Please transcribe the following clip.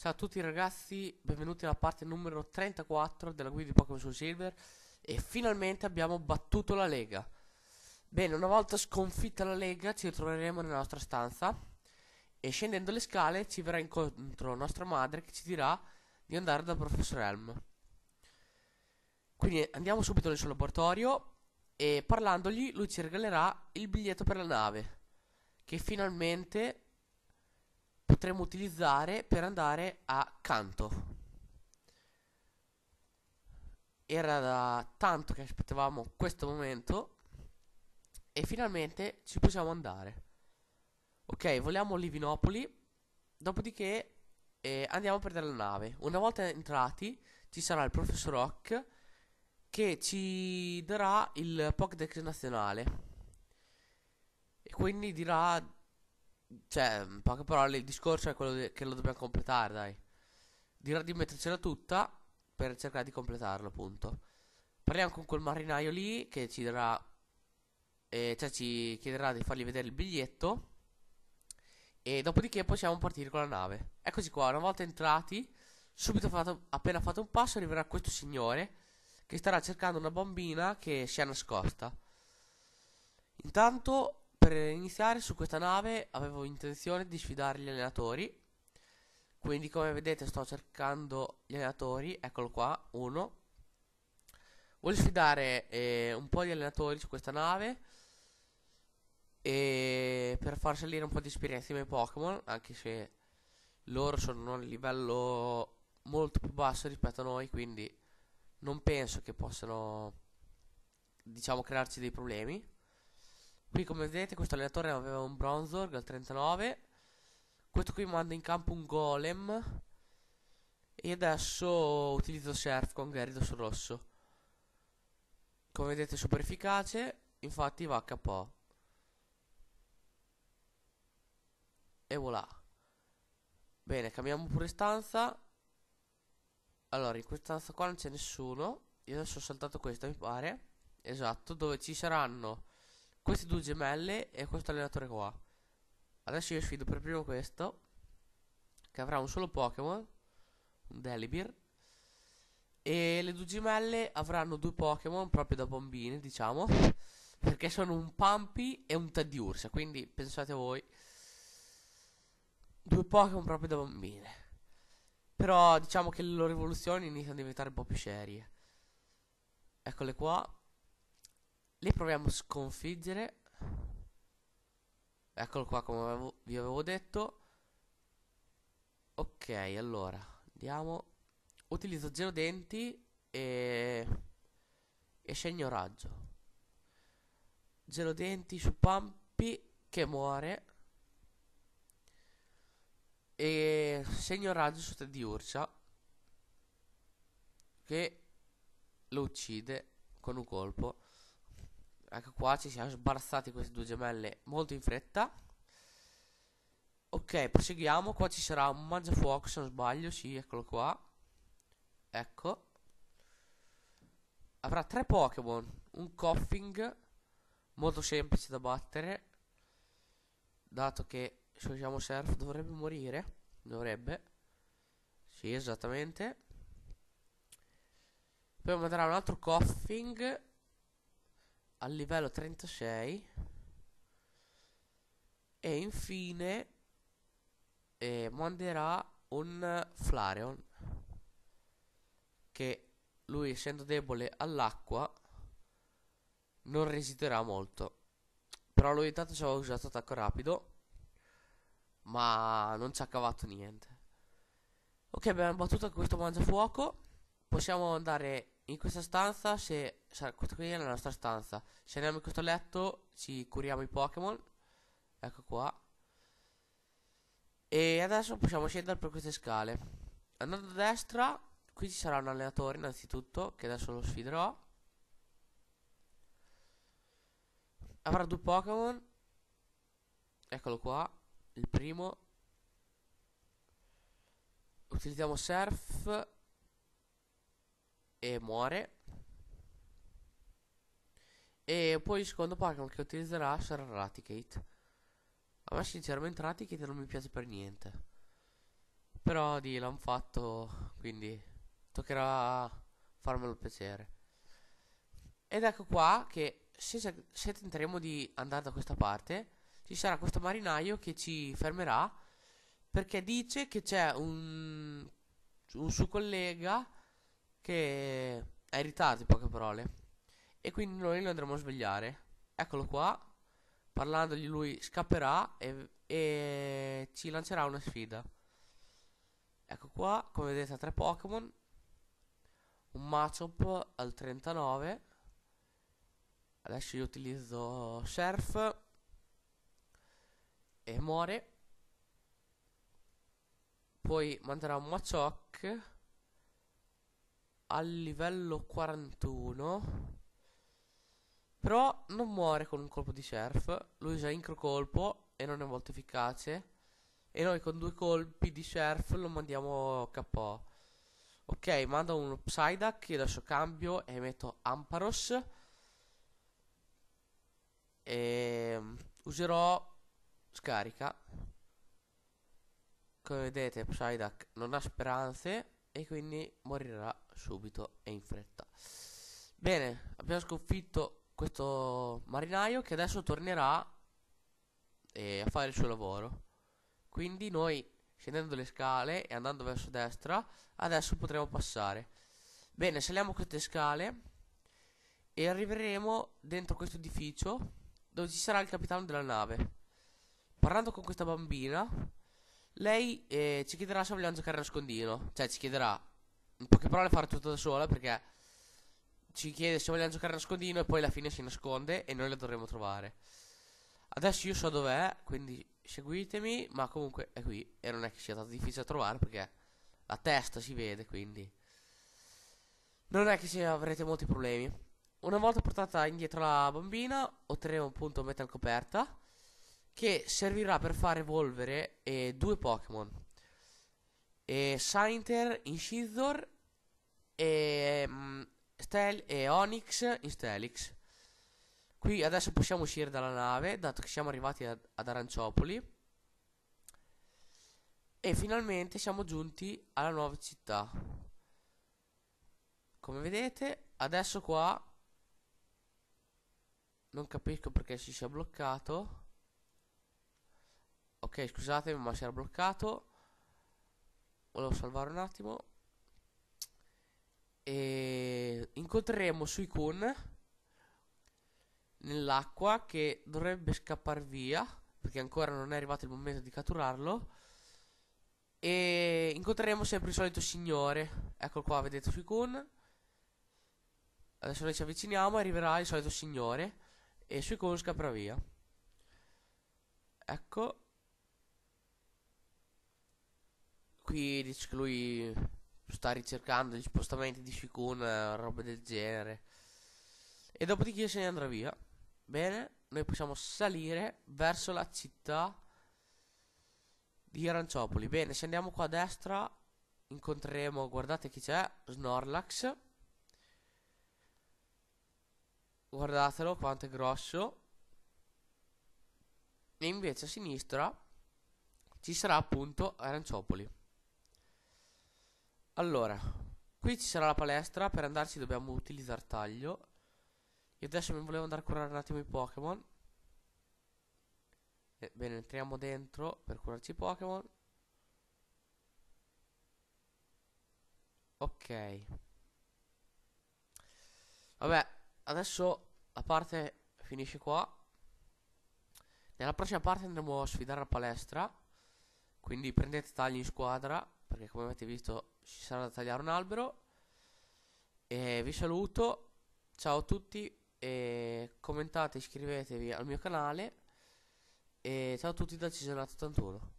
Ciao a tutti ragazzi, benvenuti alla parte numero 34 della guida di Pokémon Soul Silver E finalmente abbiamo battuto la Lega Bene, una volta sconfitta la Lega ci ritroveremo nella nostra stanza E scendendo le scale ci verrà incontro nostra madre che ci dirà di andare dal Professor Helm Quindi andiamo subito nel suo laboratorio E parlandogli lui ci regalerà il biglietto per la nave Che finalmente potremmo utilizzare per andare a canto era da tanto che aspettavamo questo momento e finalmente ci possiamo andare ok vogliamo Livinopoli dopodiché eh, andiamo a prendere la nave una volta entrati ci sarà il professor Rock che ci darà il Pokédex nazionale e quindi dirà cioè, in poche parole, il discorso è quello de- che lo dobbiamo completare, dai. Dirà di mettercela tutta per cercare di completarlo, appunto. Parliamo con quel marinaio lì che ci darà... Eh, cioè, ci chiederà di fargli vedere il biglietto. E dopodiché possiamo partire con la nave. Eccoci qua, una volta entrati, subito fatto, appena fatto un passo arriverà questo signore che starà cercando una bambina che si è nascosta. Intanto per iniziare su questa nave avevo intenzione di sfidare gli allenatori quindi come vedete sto cercando gli allenatori eccolo qua uno voglio sfidare eh, un po' di allenatori su questa nave e per far salire un po' di esperienza i miei Pokémon anche se loro sono a un livello molto più basso rispetto a noi quindi non penso che possano diciamo crearci dei problemi Qui come vedete questo allenatore aveva un Bronzorg al 39 Questo qui manda in campo un Golem E adesso utilizzo Surf con Gyarados rosso Come vedete super efficace Infatti va a capo E voilà Bene cambiamo pure stanza Allora in questa stanza qua non c'è nessuno Io adesso ho saltato questa mi pare Esatto dove ci saranno queste due gemelle e questo allenatore qua. Adesso io sfido per primo questo, che avrà un solo Pokémon, un Delibir, e le due gemelle avranno due Pokémon proprio da bambini, diciamo, perché sono un Pumpy e un Ursa, quindi pensate voi, due Pokémon proprio da bambine. Però diciamo che le loro evoluzioni iniziano a diventare un po' più serie. Eccole qua, li proviamo a sconfiggere. Eccolo qua come avevo, vi avevo detto. Ok, allora, andiamo. Utilizzo zero denti e, e segno raggio. Zero denti su Pampi che muore. E segno raggio su Teddy Ursa che lo uccide con un colpo. Ecco qua ci siamo sbarazzati queste due gemelle molto in fretta. Ok, proseguiamo. Qua ci sarà un mangiafuoco se non sbaglio. Sì, eccolo qua. Ecco. Avrà tre Pokémon. Un Coughing. Molto semplice da battere. Dato che se usiamo Surf dovrebbe morire. Dovrebbe. Sì, esattamente. Poi manderà un altro Coughing al livello 36 e infine eh, manderà un Flareon che lui essendo debole all'acqua non resisterà molto però lui intanto ci aveva usato attacco rapido ma non ci ha cavato niente ok abbiamo battuto questo mangiafuoco possiamo andare in questa stanza se cioè, questa qui è la nostra stanza. Scendiamo in questo letto, ci curiamo i Pokémon. Ecco qua. E adesso possiamo scendere per queste scale. Andando a destra, qui ci sarà un allenatore innanzitutto, che adesso lo sfiderò. Avrà due Pokémon. Eccolo qua, il primo. Utilizziamo Surf. E muore. E poi il secondo Pokémon che utilizzerà sarà Raticate. A me sinceramente Raticate non mi piace per niente. Però di l'hanno fatto, quindi toccherà farmelo piacere. Ed ecco qua che se, se tenteremo di andare da questa parte, ci sarà questo marinaio che ci fermerà perché dice che c'è un, un suo collega che è in ritardo in poche parole e quindi noi lo andremo a svegliare eccolo qua parlandogli lui scapperà e, e ci lancerà una sfida ecco qua come vedete ha tre Pokémon un matchup al 39 adesso io utilizzo Surf e muore poi manderà un Machoc al livello 41 però non muore con un colpo di surf, lui usa incrocolpo e non è molto efficace. E noi con due colpi di surf lo mandiamo KO. Ok, mando uno Psyduck, io adesso cambio e metto Amparos. E ehm, userò scarica. Come vedete Psyduck non ha speranze e quindi morirà subito e in fretta. Bene, abbiamo sconfitto questo marinaio che adesso tornerà eh, a fare il suo lavoro. Quindi noi scendendo le scale e andando verso destra adesso potremo passare. Bene, saliamo queste scale e arriveremo dentro questo edificio dove ci sarà il capitano della nave. Parlando con questa bambina, lei eh, ci chiederà se vogliamo giocare a nascondino. Cioè ci chiederà, in poche parole, fare tutto da sola perché ci chiede se vogliamo giocare a nascondino e poi alla fine si nasconde e noi la dovremo trovare. Adesso io so dov'è, quindi seguitemi, ma comunque è qui e non è che sia stato difficile da trovare perché la testa si vede, quindi non è che se avrete molti problemi. Una volta portata indietro la bambina, otterremo appunto metal coperta che servirà per far evolvere eh, due Pokémon. E eh, Sainter, Incisor e mm, Stel e Onyx in Stelix. Qui adesso possiamo uscire dalla nave, dato che siamo arrivati ad, Aranciopoli. E finalmente siamo giunti alla nuova città. Come vedete, adesso qua... Non capisco perché si sia bloccato. Ok, scusatemi, ma si era bloccato. Volevo salvare un attimo. E incontreremo Suicune nell'acqua che dovrebbe scappare via perché ancora non è arrivato il momento di catturarlo. E incontreremo sempre il solito signore. Eccolo qua, vedete Suicune. Adesso noi ci avviciniamo e arriverà il solito signore. E Suicune scapperà via. Ecco. Qui dice che lui sta ricercando gli spostamenti di Shikun, robe del genere. E dopodiché se ne andrà via. Bene, noi possiamo salire verso la città di Aranciopoli. Bene, se andiamo qua a destra incontreremo, guardate chi c'è, Snorlax. Guardatelo quanto è grosso. E invece a sinistra ci sarà appunto Aranciopoli. Allora, qui ci sarà la palestra, per andarci dobbiamo utilizzare taglio. Io adesso mi volevo andare a curare un attimo i Pokémon. Eh, bene, entriamo dentro per curarci i Pokémon. Ok. Vabbè, adesso la parte finisce qua. Nella prossima parte andremo a sfidare la palestra. Quindi prendete tagli in squadra, perché come avete visto ci sarà da tagliare un albero. E vi saluto, ciao a tutti e commentate, iscrivetevi al mio canale e ciao a tutti da Cisenato81.